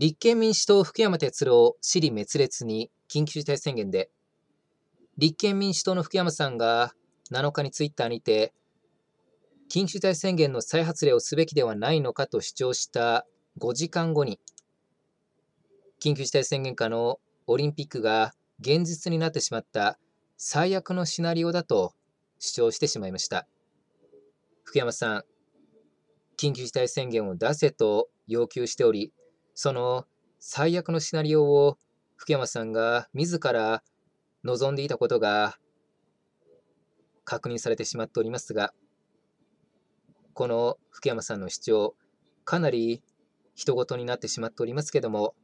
立憲民主党福山哲郎、支離滅裂に緊急事態宣言で、立憲民主党の福山さんが7日にツイッターにて、緊急事態宣言の再発令をすべきではないのかと主張した5時間後に、緊急事態宣言下のオリンピックが現実になってしまった最悪のシナリオだと主張してしまいました。福山さん、緊急事態宣言を出せと要求しており、その最悪のシナリオを福山さんが自ら望んでいたことが確認されてしまっておりますがこの福山さんの主張かなり人事になってしまっておりますけども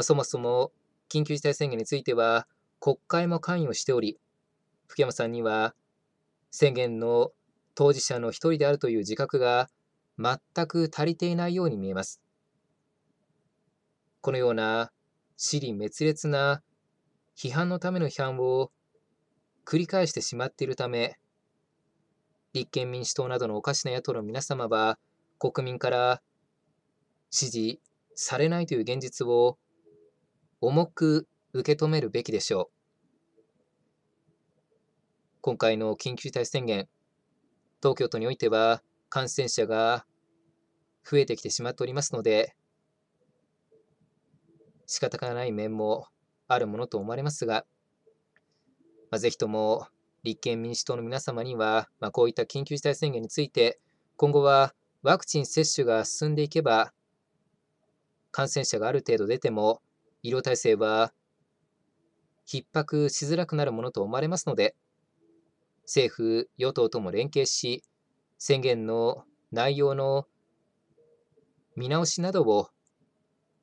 そもそも緊急事態宣言については国会も関与しており福山さんには宣言の当事者の一人であるという自覚が全く足りていないように見えます。このような私利滅裂な批判のための批判を繰り返してしまっているため、立憲民主党などのおかしな野党の皆様は、国民から支持されないという現実を重く受け止めるべきでしょう。今回の緊急事態宣言、東京都においては感染者が増えてきてしまっておりますので、仕方がない面もあるものと思われますが、まあ、ぜひとも立憲民主党の皆様には、まあ、こういった緊急事態宣言について、今後はワクチン接種が進んでいけば、感染者がある程度出ても、医療体制は逼迫しづらくなるものと思われますので、政府・与党とも連携し、宣言の内容の見直しなどを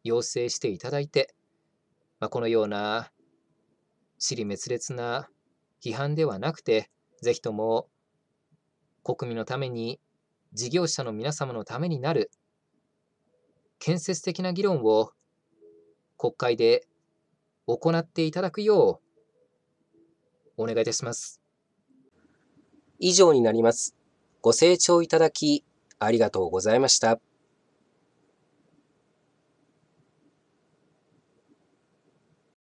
要請していただいて、まあ、このような尻滅裂な批判ではなくて、ぜひとも国民のために、事業者の皆様のためになる、建設的な議論を国会で行っていただくよう、お願いいたします。以上になります。ご清聴いただき、ありがとうございました。